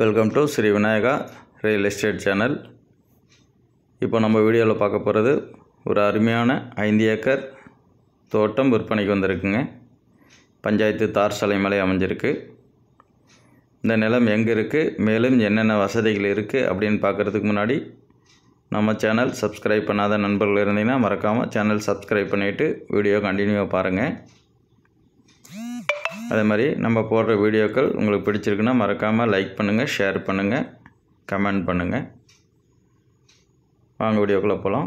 welcome to Sri Vinayaka real estate channel இப்போ நம்ம வீடியோவில் பார்க்க போகிறது ஒரு அருமையான ஐந்து ஏக்கர் தோட்டம் விற்பனைக்கு வந்திருக்குங்க பஞ்சாயத்து தார் சாலை மலை அமைஞ்சிருக்கு இந்த நிலம் எங்கே இருக்குது மேலும் என்னென்ன வசதிகள் இருக்குது அப்படின்னு பார்க்குறதுக்கு முன்னாடி நம்ம சேனல் சப்ஸ்கிரைப் பண்ணாத நண்பர்கள் இருந்தீங்கன்னா மறக்காமல் சேனல் சப்ஸ்கிரைப் பண்ணிவிட்டு வீடியோ கண்டினியூவாக பாருங்கள் அதே மாதிரி நம்ம போடுற வீடியோக்கள் உங்களுக்கு பிடிச்சிருக்குன்னா மறக்காமல் லைக் பண்ணுங்கள் ஷேர் பண்ணுங்கள் கமெண்ட் பண்ணுங்கள் வாங்க வீடியோக்குள்ளே போகலாம்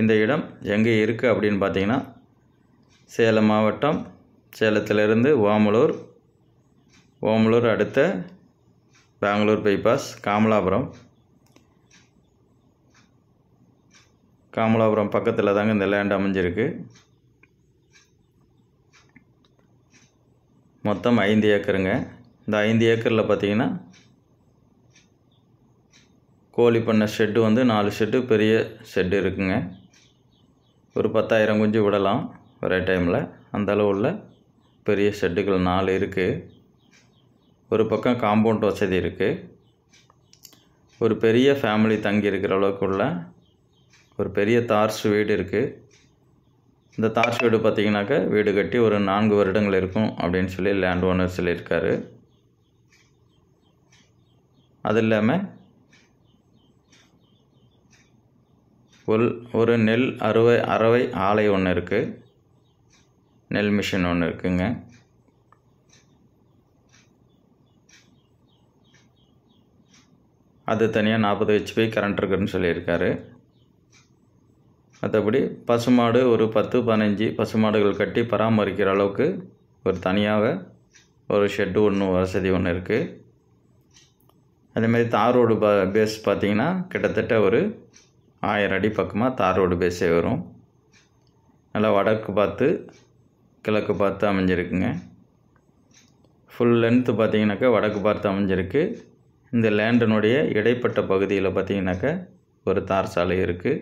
இந்த இடம் எங்கே இருக்குது அப்படின்னு பார்த்தீங்கன்னா சேலம் மாவட்டம் சேலத்திலிருந்து ஓமலூர் ஓமலூர் அடுத்த பெங்களூர் பைபாஸ் காமலாபுரம் காமலாபுரம் பக்கத்தில் தாங்க இந்த லேண்ட் அமைஞ்சிருக்கு மொத்தம் ஐந்து ஏக்கருங்க இந்த ஐந்து ஏக்கரில் பார்த்திங்கன்னா கோழி பண்ண ஷெட்டு வந்து நாலு ஷெட்டு பெரிய ஷெட்டு இருக்குங்க ஒரு பத்தாயிரம் குஞ்சு விடலாம் ஒரே டைமில் அந்தளவு உள்ள பெரிய ஷெட்டுகள் நாலு இருக்குது ஒரு பக்கம் காம்பவுண்ட் வசதி இருக்குது ஒரு பெரிய ஃபேமிலி தங்கி இருக்கிற அளவுக்குள்ள ஒரு பெரிய தார்ஸ் வீடு இருக்குது இந்த தார் வீடு பார்த்தீங்கன்னாக்கா வீடு கட்டி ஒரு நான்கு வருடங்கள் இருக்கும் அப்படின்னு சொல்லி லேண்ட் ஓனர் சொல்லியிருக்காரு அது இல்லாமல் ஒரு ஒரு நெல் அறுவை அறவை ஆலை ஒன்று இருக்குது நெல் மிஷின் ஒன்று இருக்குங்க அது தனியாக நாற்பது ஹெச்பி கரண்ட் இருக்குன்னு சொல்லியிருக்காரு மற்றபடி பசுமாடு ஒரு பத்து பதினஞ்சு பசுமாடுகள் கட்டி பராமரிக்கிற அளவுக்கு ஒரு தனியாக ஒரு ஷெட்டு ஒன்று வசதி ஒன்று இருக்குது அதேமாதிரி தார் ரோடு ப பேஸ் பார்த்திங்கன்னா கிட்டத்தட்ட ஒரு ஆயிரம் அடி பக்கமாக தார் ரோடு பேஸே வரும் நல்லா வடக்கு பார்த்து கிழக்கு பார்த்து அமைஞ்சிருக்குங்க ஃபுல் லென்த்து பார்த்திங்கனாக்கா வடக்கு பார்த்து அமைஞ்சிருக்கு இந்த லேண்டனுடைய இடைப்பட்ட பகுதியில் பார்த்திங்கனாக்கா ஒரு தார் சாலை இருக்குது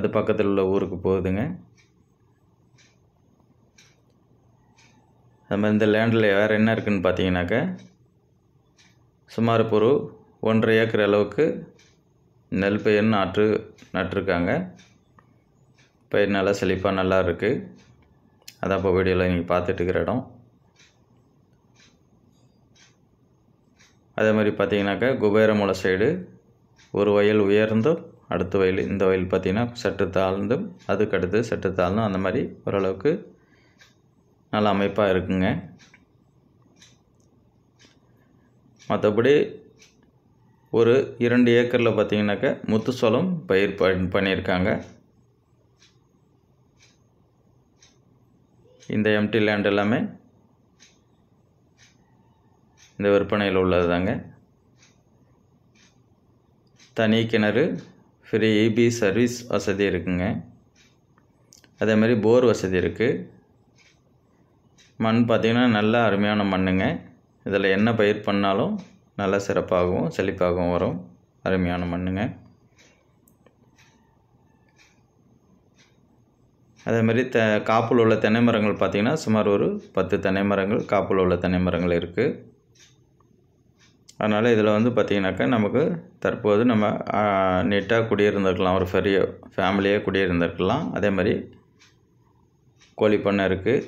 அது பக்கத்தில் உள்ள ஊருக்கு போகுதுங்க அது மாதிரி இந்த லேண்டில் வேறு என்ன இருக்குதுன்னு பார்த்தீங்கன்னாக்க சுமார் பொரு ஒன்றரை ஏக்கர் அளவுக்கு நெல் பயிர் நாற்று நட்டுருக்காங்க பயிர் நல்லா செழிப்பாக நல்லா இருக்குது அதான் இப்போ வீடியோவில் நீங்கள் பார்த்துட்டு இருக்கிற இடம் அதே மாதிரி பார்த்தீங்கன்னாக்கா குபேரமலை சைடு ஒரு வயல் உயர்ந்தும் அடுத்த வயல் இந்த வயல் பார்த்திங்கன்னா சற்று தாழ்ந்தும் அதுக்கு அடுத்து சற்று தாழ்ந்தும் அந்த மாதிரி ஓரளவுக்கு நல்ல அமைப்பாக இருக்குங்க மற்றபடி ஒரு இரண்டு ஏக்கரில் பார்த்தீங்கன்னாக்க முத்து சோளம் பயிர் பண்ணியிருக்காங்க இந்த எம்டி லேண்ட் எல்லாமே இந்த விற்பனையில் உள்ளது தாங்க தனி கிணறு ஃப்ரீ இபி சர்வீஸ் வசதி இருக்குங்க அதே மாதிரி போர் வசதி இருக்குது மண் பார்த்திங்கன்னா நல்ல அருமையான மண்ணுங்க இதில் என்ன பயிர் பண்ணாலும் நல்லா சிறப்பாகவும் செழிப்பாகவும் வரும் அருமையான மண்ணுங்க அதே மாதிரி த காப்பில் உள்ள தென்னை மரங்கள் பார்த்திங்கன்னா சுமார் ஒரு பத்து தென்னை மரங்கள் காப்பில் உள்ள தென்னை மரங்கள் இருக்குது அதனால் இதில் வந்து பார்த்திங்கனாக்கா நமக்கு தற்போது நம்ம நீட்டாக குடியிருந்திருக்கலாம் ஒரு பெரிய ஃபேமிலியாக குடியிருந்திருக்கலாம் அதே மாதிரி கோழி பண்ணை இருக்குது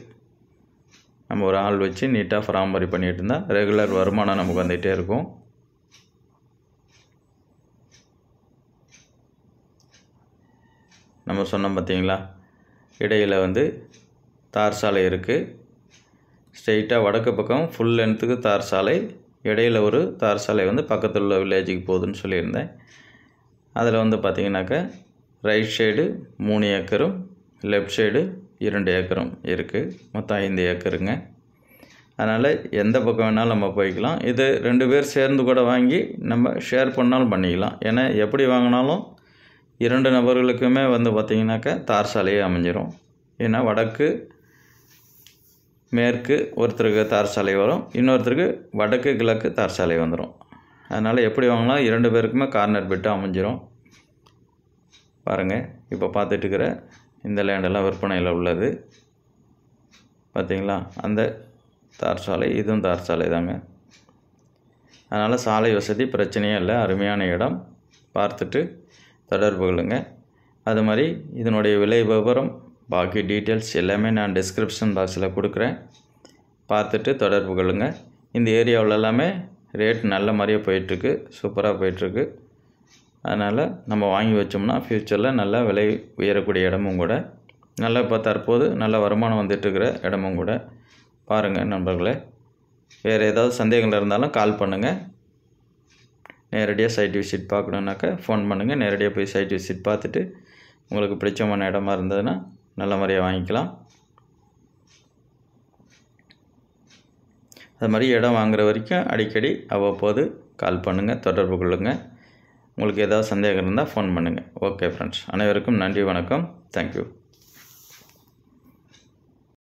நம்ம ஒரு ஆள் வச்சு நீட்டாக பராமரி பண்ணிகிட்டு இருந்தால் ரெகுலர் வருமானம் நமக்கு வந்துகிட்டே இருக்கும் நம்ம சொன்னோம் பார்த்திங்களா இடையில் வந்து தார் சாலை இருக்குது ஸ்ட்ரெயிட்டாக வடக்கு பக்கம் ஃபுல் லென்த்துக்கு தார் சாலை இடையில் ஒரு தார் சாலை வந்து பக்கத்தில் உள்ள வில்லேஜுக்கு போகுதுன்னு சொல்லியிருந்தேன் அதில் வந்து பார்த்திங்கனாக்கா ரைட் சைடு மூணு ஏக்கரும் லெஃப்ட் சைடு இரண்டு ஏக்கரும் இருக்குது மொத்தம் ஐந்து ஏக்கருங்க அதனால் எந்த பக்கம் வேணாலும் நம்ம போய்க்கலாம் இது ரெண்டு பேர் சேர்ந்து கூட வாங்கி நம்ம ஷேர் பண்ணாலும் பண்ணிக்கலாம் ஏன்னா எப்படி வாங்கினாலும் இரண்டு நபர்களுக்குமே வந்து பார்த்திங்கனாக்கா தார் சாலையே அமைஞ்சிரும் ஏன்னா வடக்கு மேற்கு ஒருத்தருக்கு தார் சாலை வரும் இன்னொருத்தருக்கு வடக்கு கிழக்கு தார் சாலை வந்துடும் அதனால் எப்படி வாங்கினா இரண்டு பேருக்குமே கார்னர் பெட்டு அமைஞ்சிரும் பாருங்கள் இப்போ பார்த்துட்டுருக்கிற இந்த லேண்டெல்லாம் விற்பனையில் உள்ளது பார்த்திங்களா அந்த தார் சாலை இதுவும் தார் சாலை தாங்க அதனால் சாலை வசதி பிரச்சனையே இல்லை அருமையான இடம் பார்த்துட்டு தொடர்பு கொள்ளுங்கள் அது மாதிரி இதனுடைய விலை விவரம் பாக்கி டீட்டெயில்ஸ் எல்லாமே நான் டிஸ்கிரிப்ஷன் பாக்ஸில் கொடுக்குறேன் பார்த்துட்டு தொடர்பு கொள்ளுங்கள் இந்த ஏரியாவில் எல்லாமே ரேட் நல்ல மாதிரியே போயிட்டுருக்கு சூப்பராக போயிட்டுருக்கு அதனால் நம்ம வாங்கி வச்சோம்னா ஃப்யூச்சரில் நல்லா விலை உயரக்கூடிய இடமும் கூட நல்லா இப்போ தற்போது நல்ல வருமானம் வந்துட்டுருக்கிற இடமும் கூட பாருங்கள் நண்பர்களே வேறு ஏதாவது சந்தேகங்கள் இருந்தாலும் கால் பண்ணுங்கள் நேரடியாக சைட் விசிட் பார்க்கணுன்னாக்கா ஃபோன் பண்ணுங்கள் நேரடியாக போய் சைட் விசிட் பார்த்துட்டு உங்களுக்கு பிடிச்சமான இடமா இருந்ததுன்னா நல்ல முறையாக வாங்கிக்கலாம் அது மாதிரி இடம் வாங்குகிற வரைக்கும் அடிக்கடி அவ்வப்போது கால் பண்ணுங்கள் தொடர்பு கொள்ளுங்கள் உங்களுக்கு ஏதாவது சந்தேகம் இருந்தால் ஃபோன் பண்ணுங்கள் ஓகே ஃப்ரெண்ட்ஸ் அனைவருக்கும் நன்றி வணக்கம் தேங்க்யூ